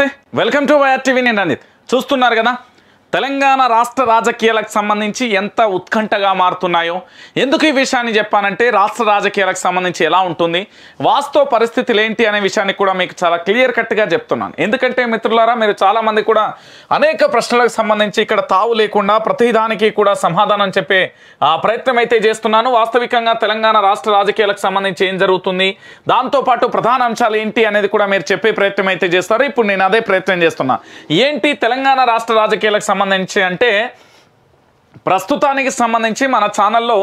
నమస్తే welcome to YR TV నేను అనిత్ చూస్తున్నారు కదా తెలంగాణ రాష్ట్ర రాజకీయాలకు సంబంధించి ఎంత ఉత్కంఠగా మారుతున్నాయో ఎందుకు ఈ విషయాన్ని చెప్పానంటే రాష్ట్ర రాజకీయాలకు సంబంధించి ఎలా ఉంటుంది వాస్తవ పరిస్థితులు ఏంటి అనే విషయాన్ని కూడా మీకు చాలా క్లియర్ కట్గా చెప్తున్నాను ఎందుకంటే మిత్రులారా మీరు చాలామంది కూడా అనేక ప్రశ్నలకు సంబంధించి ఇక్కడ తావు లేకుండా ప్రతిదానికి కూడా సమాధానం చెప్పే ప్రయత్నం అయితే చేస్తున్నాను వాస్తవికంగా తెలంగాణ రాష్ట్ర రాజకీయాలకు సంబంధించి ఏం జరుగుతుంది దాంతోపాటు ప్రధాన అంశాలు ఏంటి అనేది కూడా మీరు చెప్పే ప్రయత్నం అయితే చేస్తారు ఇప్పుడు నేను అదే ప్రయత్నం చేస్తున్నా ఏంటి తెలంగాణ రాష్ట్ర రాజకీయాలకు సంబంధించి అంటే ప్రస్తుతానికి సంబంధించి మన ఛానల్లో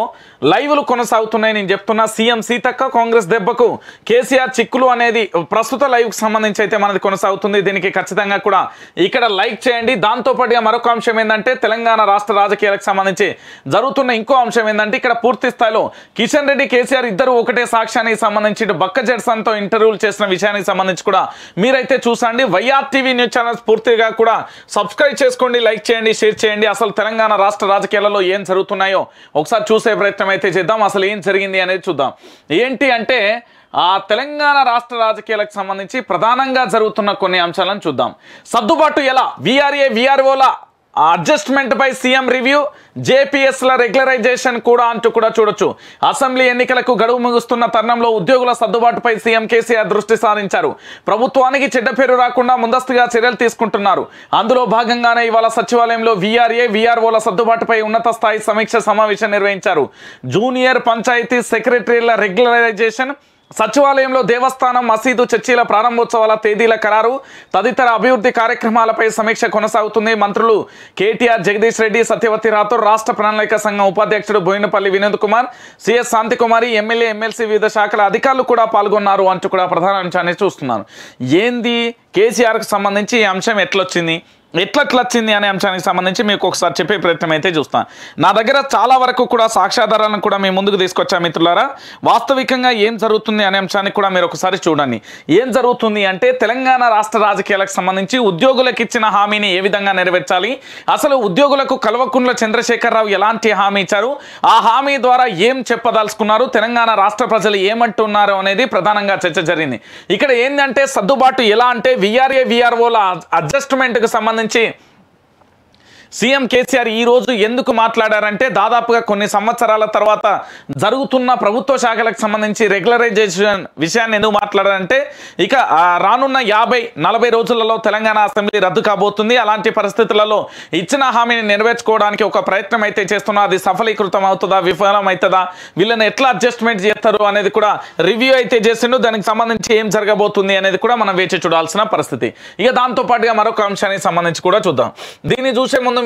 లైవ్లు కొనసాగుతున్నాయి నేను చెప్తున్నా సీఎం సీతక్క కాంగ్రెస్ దెబ్బకు కేసీఆర్ చిక్కులు అనేది ప్రస్తుత లైవ్కి సంబంధించి అయితే మనది కొనసాగుతుంది దీనికి ఖచ్చితంగా కూడా ఇక్కడ లైక్ చేయండి దాంతోపాటుగా మరొక అంశం ఏంటంటే తెలంగాణ రాష్ట్ర రాజకీయాలకు సంబంధించి జరుగుతున్న ఇంకో అంశం ఏంటంటే ఇక్కడ పూర్తి స్థాయిలో కిషన్ రెడ్డి కేసీఆర్ ఇద్దరు ఒకటే సాక్ష్యానికి సంబంధించి బక్క జడ్సన్తో ఇంటర్వ్యూలు చేసిన విషయానికి సంబంధించి కూడా మీరైతే చూసండి వైఆర్ టీవీ న్యూస్ ఛానల్స్ పూర్తిగా కూడా సబ్స్క్రైబ్ చేసుకోండి లైక్ చేయండి షేర్ చేయండి అసలు తెలంగాణ రాష్ట్ర రాజకీయ రాజకీయాలలో ఏం జరుగుతున్నాయో ఒకసారి చూసే ప్రయత్నం అయితే చేద్దాం అసలు ఏం జరిగింది అనేది చూద్దాం ఏంటి అంటే ఆ తెలంగాణ రాష్ట్ర రాజకీయాలకు సంబంధించి ప్రధానంగా జరుగుతున్న కొన్ని అంశాలను చూద్దాం సర్దుబాటు ఎలా విఆర్ఏ విఆర్ఓల ఆ పై సీఎం రివ్యూ జేపీఎస్ల రెగ్యులరైజేషన్ కూడా అంటూ కూడా చూడొచ్చు అసెంబ్లీ ఎన్నికలకు గడువు ముగుస్తున్న తరుణంలో ఉద్యోగుల సర్దుబాటుపై సీఎం కేసీఆర్ దృష్టి సారించారు ప్రభుత్వానికి చెడ్డ పేరు రాకుండా ముందస్తుగా చర్యలు తీసుకుంటున్నారు అందులో భాగంగానే ఇవాళ సచివాలయంలో వీఆర్ఏ వీఆర్ఓల సర్దుబాటుపై ఉన్నత స్థాయి సమీక్ష సమావేశం నిర్వహించారు జూనియర్ పంచాయతీ సెక్రటరీల రెగ్యులరైజేషన్ సచివాలయంలో దేవస్థానం మసీదు చర్చీల ప్రారంభోత్సవాల తేదీల ఖరారు తదితర అభివృద్ధి కార్యక్రమాలపై సమీక్ష కొనసాగుతుంది మంత్రులు కేటీఆర్ జగదీష్ రెడ్డి సత్యవతి రాథోర్ రాష్ట్ర ప్రణాళిక సంఘం ఉపాధ్యక్షుడు Boinapally Vinod Kumar CS Shantikumari MLA MLC వివిధ శాఖల అధికారులు కూడా పాల్గొన్నారు అంటూ కూడా ప్రధాన అంశాన్ని చూస్తున్నారు ఏంది కేసీఆర్కు సంబంధించి ఈ అంశం ఎట్లొచ్చింది ఎట్లా వచ్చింది అనే అంశానికి సంబంధించి మీకు ఒకసారి చెప్పే ప్రయత్నం అయితే చూస్తాను నా దగ్గర చాలా వరకు కూడా సాక్ష్యాధారాలను కూడా మీ ముందుకు తీసుకొచ్చా మిత్రులారా వాస్తవికంగా ఏం జరుగుతుంది అనే అంశానికి కూడా మీరు ఒకసారి చూడండి ఏం జరుగుతుంది అంటే తెలంగాణ రాష్ట్ర రాజకీయాలకు సంబంధించి ఉద్యోగులకు ఇచ్చిన హామీని ఏ విధంగా నెరవేర్చాలి అసలు ఉద్యోగులకు కల్వకుంట్ల చంద్రశేఖరరావు ఎలాంటి హామీ ఇచ్చారు ఆ హామీ ద్వారా ఏం చెప్పదలుచుకున్నారు తెలంగాణ రాష్ట్ర ప్రజలు ఏమంటున్నారు అనేది ప్రధానంగా చర్చ జరిగింది ఇక్కడ ఏంటంటే సర్దుబాటు ఎలా అంటే విఆర్ఏ విఆర్ఓల అడ్జస్ట్మెంట్కి సంబంధించి నుంచి సీఎం కేసీఆర్ ఈరోజు ఎందుకు మాట్లాడారంటే దాదాపుగా కొన్ని సంవత్సరాల తర్వాత జరుగుతున్న ప్రభుత్వ శాఖలకు సంబంధించి రెగ్యులరైజేషన్ విషయాన్ని ఎందుకు మాట్లాడారంటే ఇక రానున్న యాభై నలభై రోజులలో తెలంగాణ అసెంబ్లీ రద్దు కాబోతుంది అలాంటి పరిస్థితులలో ఇచ్చిన హామీని నెరవేర్చుకోవడానికి ఒక ప్రయత్నం అయితే చేస్తున్నా అది సఫలీకృతం అవుతుందా విఫలం అవుతుందా వీళ్ళని ఎట్లా అడ్జస్ట్మెంట్ చేస్తారు అనేది కూడా రివ్యూ అయితే చేసిండు దానికి సంబంధించి ఏం జరగబోతుంది అనేది కూడా మనం వేచి చూడాల్సిన పరిస్థితి ఇక దాంతోపాటుగా మరొక అంశానికి సంబంధించి కూడా చూద్దాం దీన్ని చూసే ముందు